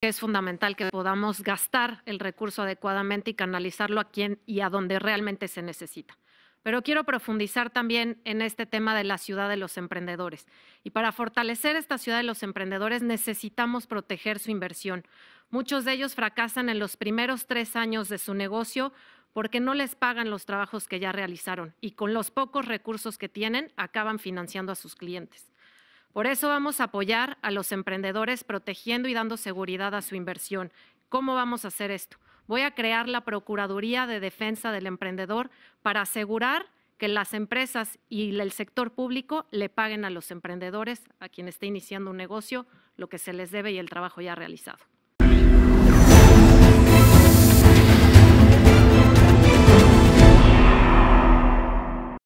es fundamental que podamos gastar el recurso adecuadamente y canalizarlo a quien y a donde realmente se necesita. Pero quiero profundizar también en este tema de la ciudad de los emprendedores. Y para fortalecer esta ciudad de los emprendedores necesitamos proteger su inversión. Muchos de ellos fracasan en los primeros tres años de su negocio porque no les pagan los trabajos que ya realizaron y con los pocos recursos que tienen acaban financiando a sus clientes. Por eso vamos a apoyar a los emprendedores protegiendo y dando seguridad a su inversión. ¿Cómo vamos a hacer esto? Voy a crear la Procuraduría de Defensa del Emprendedor para asegurar que las empresas y el sector público le paguen a los emprendedores, a quien esté iniciando un negocio, lo que se les debe y el trabajo ya realizado.